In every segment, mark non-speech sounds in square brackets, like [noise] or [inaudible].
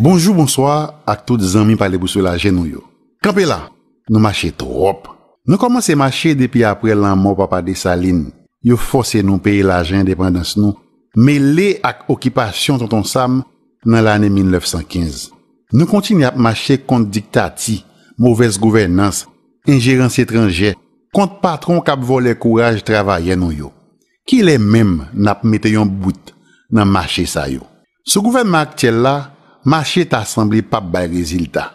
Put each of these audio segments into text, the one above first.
Bonjou, bonsoir ak tout zanmi palebou sou la jen nou yo. Kampela, nou mache trop. Nou komanse mache depi apre lanmou papade salin. Yo fose nou peye la jen depan dans nou. Mele ak okipasyon ton ton sam nan lane 1915. Nou kontini ap mache kont diktati, mouves gouvenans, injerans etranje, kont patron kap vole kouraj travayen nou yo. ki lè mèm nap metè yon bout nan mâche sa yo. Sou gouvenman ak tèl la, mâche t'assemble pap bay rezilta.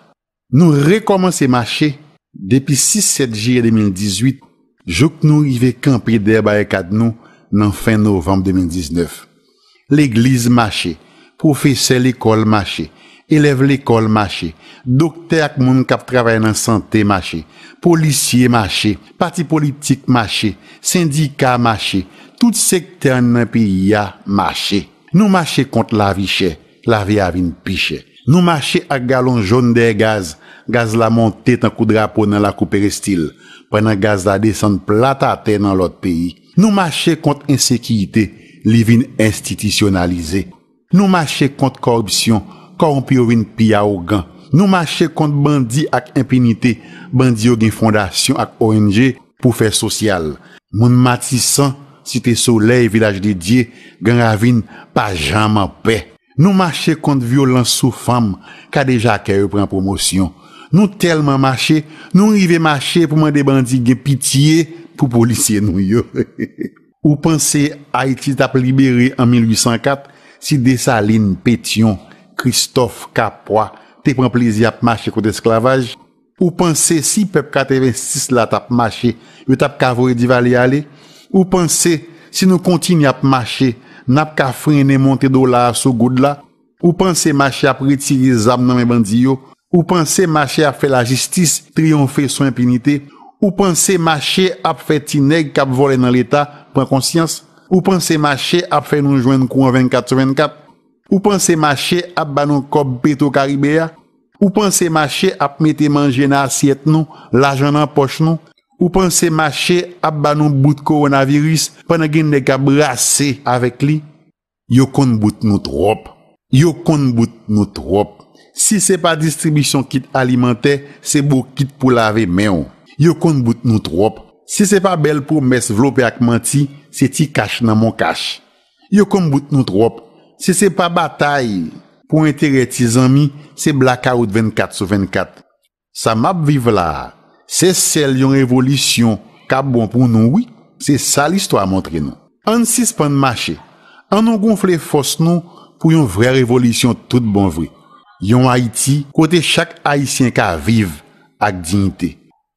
Nou rekomense mâche depi 6-7 jèr 2018, jok nou yve kampi der bay ak ad nou nan fin novembe 2019. L'eglise mâche, profese l'ekol mâche, eleve l'ekol mâche, dokte ak moun kap travè nan santè mâche, polisye mâche, pati politik mâche, sindika mâche, tout sekten nan pi ya mache. Nou mache kont la vichè, la vi avin pichè. Nou mache ak galon joun der gaz, gaz la montè tan kou drapo nan la kou perestil, prenen gaz la desen platate nan lot peyi. Nou mache kont insekiyite, li vin institisyonalize. Nou mache kont korpsyon, koron pi avin pi ya ogan. Nou mache kont bandi ak impinite, bandi o gen fondasyon ak ONG pou fè sosyal. Moun matisan, [laughs] si te soley vilaj de die, gen ravine pa jaman pe. Nou mache kont violent sou fam, ka deja akè yo pren promosyon. Nou telman mache, nou rive mache pou mwen de bandi gen pitiye, pou polisye nou yo. Ou pense, Haitis tap libere en 1804, si desaline Petion, Christophe Kapwa, te pren plezi ap mache kont esklavaj. Ou pense, si pep 86 la tap mache, yo tap kavore di vali alek, Ou panse, si nou kontini ap mache, nap ka frene monte do la a sou goud la? Ou panse mache ap ritirizab nan me bandiyo? Ou panse mache ap fe la jistis triyonfe sou impinite? Ou panse mache ap fe tineg kap vole nan l'Etat, pren konsyans? Ou panse mache ap fe nou jwen kouan 24-24? Ou panse mache ap banon kop Beto Caribea? Ou panse mache ap mete manje nan asyet nou, la janan poch nou? Ou pan se mache ap banon bout koronavirus pan agen de ka brase avèk li? Yo kon bout nou trop. Yo kon bout nou trop. Si se pa distribisyon kit alimentè, se bo kit pou lave men. Yo kon bout nou trop. Si se pa bel pou mes vlopè akman ti, se ti kache nan moun kache. Yo kon bout nou trop. Si se pa batay, pou entere ti zami, se blaka ou d'24 sou 24. Sa map vive la. Se sel yon revolisyon kap bon pou nou wik, se sa l'isto a montre nou. An sispan mache, an nou gonfle fos nou pou yon vre revolisyon tout bon vre. Yon Haiti, kote chak Haitien ka vive ak dignite.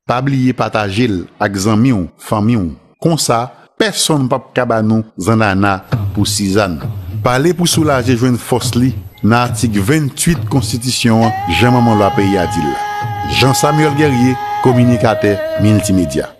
Pabliye pata jil ak zanmion, famion. Kon sa, person pap kaba nou zanana pou si zan. Pale pou sou la jejwen fos li, nan artik 28 konstitisyon jamanman lwa pe yadil. Jean Samuel Guerrier, Komunikate Milsimidia.